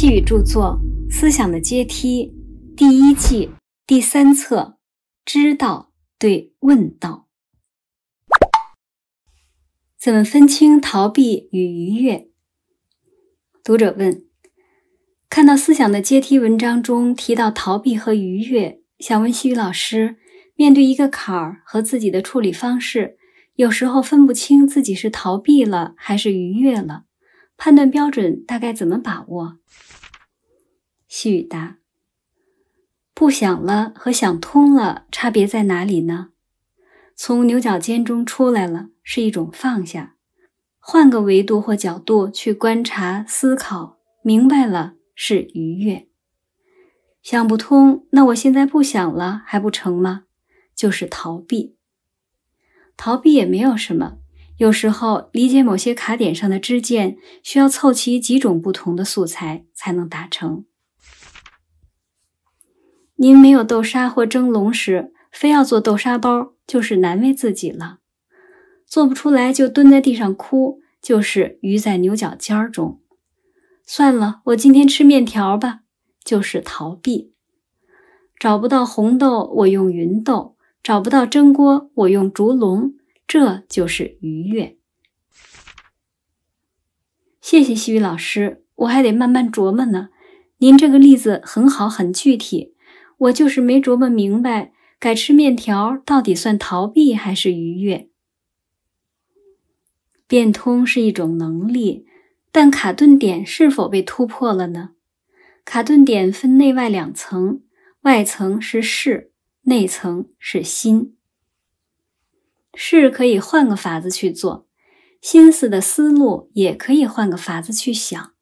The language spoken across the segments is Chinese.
西语著作《思想的阶梯》第一季第三册，知道对问道，怎么分清逃避与愉悦？读者问：看到《思想的阶梯》文章中提到逃避和愉悦，想问西语老师，面对一个坎儿和自己的处理方式，有时候分不清自己是逃避了还是愉悦了，判断标准大概怎么把握？细雨答：“不想了和想通了差别在哪里呢？从牛角尖中出来了是一种放下，换个维度或角度去观察、思考，明白了是愉悦。想不通，那我现在不想了还不成吗？就是逃避。逃避也没有什么。有时候理解某些卡点上的支见，需要凑齐几种不同的素材才能达成。”您没有豆沙或蒸笼时，非要做豆沙包，就是难为自己了；做不出来就蹲在地上哭，就是鱼在牛角尖儿中。算了，我今天吃面条吧，就是逃避。找不到红豆，我用芸豆；找不到蒸锅，我用竹笼，这就是愉悦。谢谢西雨老师，我还得慢慢琢磨呢。您这个例子很好，很具体。我就是没琢磨明白，改吃面条到底算逃避还是愉悦。变通是一种能力，但卡顿点是否被突破了呢？卡顿点分内外两层，外层是事，内层是心。事可以换个法子去做，心思的思路也可以换个法子去想。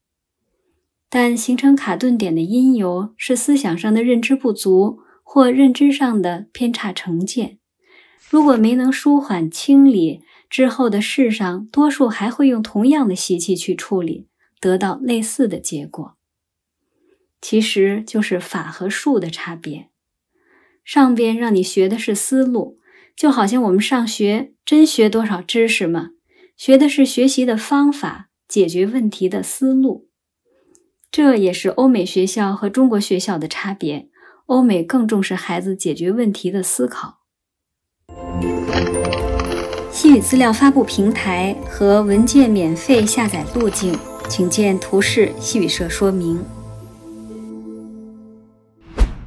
但形成卡顿点的因由是思想上的认知不足或认知上的偏差成见。如果没能舒缓清理之后的事上，多数还会用同样的习气去处理，得到类似的结果。其实就是法和术的差别。上边让你学的是思路，就好像我们上学真学多少知识吗？学的是学习的方法，解决问题的思路。这也是欧美学校和中国学校的差别。欧美更重视孩子解决问题的思考。西语资料发布平台和文件免费下载路径，请见图示西语社说明。